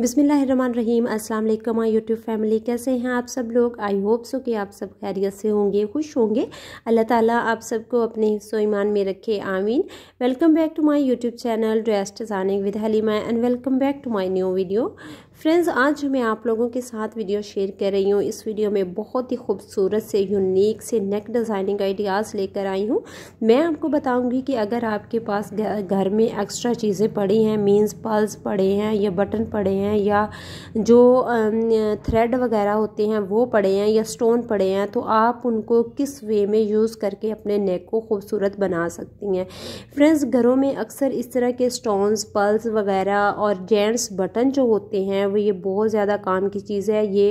बिसमीम अस्सलाम वालेकुम यूट्यूब फैमिली कैसे हैं आप सब लोग आई होप सो कि आप सब खैरियत से होंगे खुश होंगे अल्लाह ताला आप सबको अपने हिस्सो ईमान में रखे आमीन welcome back to my YouTube channel dress designing with Halima and welcome back to my new video friends आज मैं आप लोगों के साथ वीडियो शेयर कर रही हूँ इस वीडियो में बहुत ही खूबसूरत से यूनिक से नेक डिज़ाइनिंग आइडियाज़ लेकर आई हूँ मैं आपको बताऊँगी कि अगर आपके पास घर में एक्स्ट्रा चीज़ें पड़ी हैं मीन्स पर्ल्स पड़े हैं या बटन पड़े हैं हैं या जो थ्रेड वगैरह होते हैं वो पड़े हैं या स्टोन पड़े हैं तो आप उनको किस वे में यूज़ करके अपने नेक को खूबसूरत बना सकती हैं फ्रेंड्स घरों में अक्सर इस तरह के स्टोन्स पल्स वगैरह और जेंट्स बटन जो होते हैं वो ये बहुत ज़्यादा काम की चीज़ है ये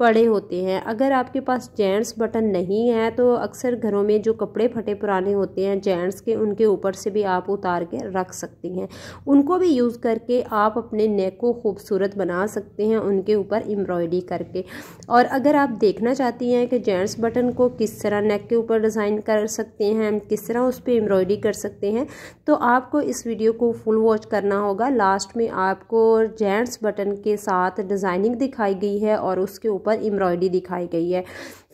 पड़े होते हैं अगर आपके पास जेंट्स बटन नहीं है तो अक्सर घरों में जो कपड़े फटे पुराने होते हैं जेंट्स के उनके ऊपर से भी आप उतार के रख सकती हैं उनको भी यूज़ करके आप अपने नेक को खूबसूरत खूबसूरत बना सकते हैं उनके ऊपर एम्ब्रॉयडरी करके और अगर आप देखना चाहती हैं कि जेंट्स बटन को किस तरह नेक के ऊपर डिज़ाइन कर सकते हैं किस तरह उस पर एम्ब्रॉयडरी कर सकते हैं तो आपको इस वीडियो को फुल वॉच करना होगा लास्ट में आपको जेंट्स बटन के साथ डिज़ाइनिंग दिखाई गई है और उसके ऊपर एम्ब्रॉयडरी दिखाई गई है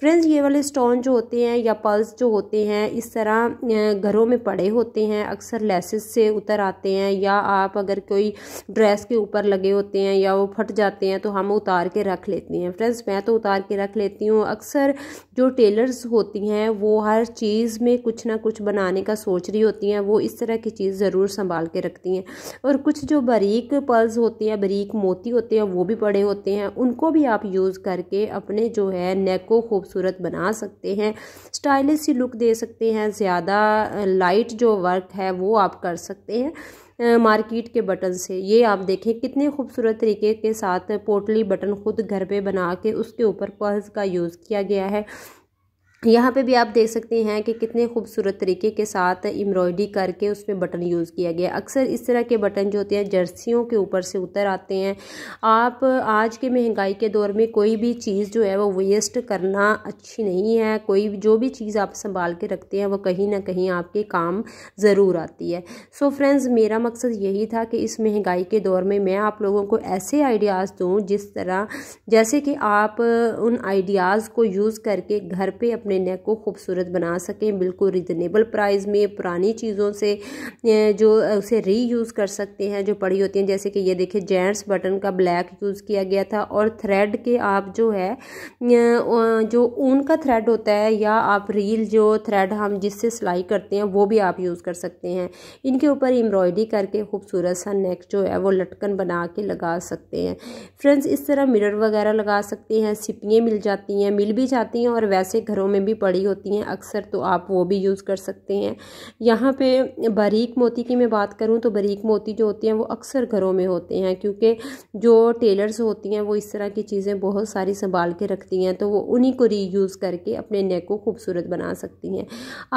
फ्रेंड्स ये वाले स्टोन जो होते हैं या पल्स जो होते हैं इस तरह घरों में पड़े होते हैं अक्सर लेसेस से उतर आते हैं या आप अगर कोई ड्रेस के ऊपर लगे होते हैं या वो फट जाते हैं तो हम उतार के रख लेते हैं फ्रेंड्स मैं तो उतार के रख लेती हूँ अक्सर जो टेलर्स होती हैं वो हर चीज़ में कुछ ना कुछ बनाने का सोच रही होती हैं वो इस तरह की चीज़ ज़रूर संभाल के रखती हैं और कुछ जो बारीक पल्स होते हैं बारीक मोती होते हैं वो भी पड़े होते हैं उनको भी आप यूज़ करके अपने जो है नेक को खूबसूरत खूबसूरत बना सकते हैं स्टाइलिश सी लुक दे सकते हैं ज़्यादा लाइट जो वर्क है वो आप कर सकते हैं मार्केट के बटन से ये आप देखें कितने खूबसूरत तरीके के साथ पोटली बटन खुद घर पे बना के उसके ऊपर पर्ल्स का यूज़ किया गया है यहाँ पे भी आप देख सकते हैं कि कितने खूबसूरत तरीके के साथ एम्ब्रॉयडरी करके उसमें बटन यूज़ किया गया अक्सर इस तरह के बटन जो होते हैं जर्सियों के ऊपर से उतर आते हैं आप आज के महंगाई के दौर में कोई भी चीज़ जो है वो वेस्ट करना अच्छी नहीं है कोई जो भी चीज़ आप संभाल के रखते हैं वो कहीं ना कहीं आपके काम ज़रूर आती है सो so फ्रेंड्स मेरा मकसद यही था कि इस महंगाई के दौर में मैं आप लोगों को ऐसे आइडियाज़ दूँ जिस तरह जैसे कि आप उन आइडियाज़ को यूज़ करके घर पर अपने अपने नेक को खूबसूरत बना सकें बिल्कुल रिजनेबल प्राइस में पुरानी चीज़ों से जो उसे रीयूज़ कर सकते हैं जो पड़ी होती हैं जैसे कि ये देखिए जेंट्स बटन का ब्लैक यूज़ किया गया था और थ्रेड के आप जो है जो ऊन का थ्रेड होता है या आप रील जो थ्रेड हम जिससे सिलाई करते हैं वो भी आप यूज़ कर सकते हैं इनके ऊपर एम्ब्रॉयडरी करके खूबसूरत सा नेक जो है वो लटकन बना के लगा सकते हैं फ्रेंड्स इस तरह मिरर वगैरह लगा सकते हैं सिपियाँ मिल जाती हैं मिल भी जाती हैं और वैसे घरों में में भी पड़ी होती हैं अक्सर तो आप वो भी यूज़ कर सकते हैं यहाँ पे बारीक मोती की मैं बात करूँ तो बारीक मोती जो होती हैं वो अक्सर घरों में होते हैं क्योंकि जो टेलर्स होती हैं वो इस तरह की चीज़ें बहुत सारी संभाल के रखती हैं तो वो उन्हीं को री करके अपने नेक को खूबसूरत बना सकती हैं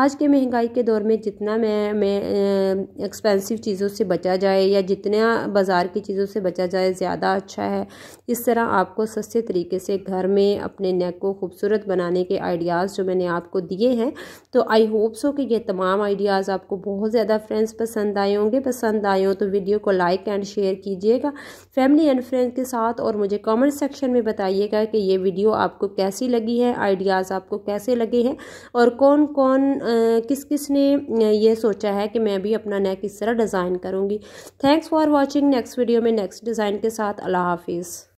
आज के महंगाई के दौर में जितना मैं मैं एक्सपेंसिव चीज़ों से बचा जाए या जितना बाज़ार की चीज़ों से बचा जाए ज़्यादा अच्छा है इस तरह आपको सस्ते तरीके से घर में अपने नेक को खूबसूरत बनाने के आइडियाज़ जो मैंने आपको दिए हैं तो आई होप सो कि ये तमाम आइडियाज़ आपको बहुत ज़्यादा फ्रेंड्स पसंद आए होंगे पसंद आए हो तो वीडियो को लाइक एंड शेयर कीजिएगा फैमिली एंड फ्रेंड्स के साथ और मुझे कमेंट सेक्शन में बताइएगा कि ये वीडियो आपको कैसी लगी है आइडियाज़ आपको कैसे लगे हैं और कौन कौन किस किस ने ये सोचा है कि मैं भी अपना नेक इस तरह डिज़ाइन करूँगी thanks for watching next video में नेक्स्ट डिज़ाइन के साथ अल्लाह हाफिज़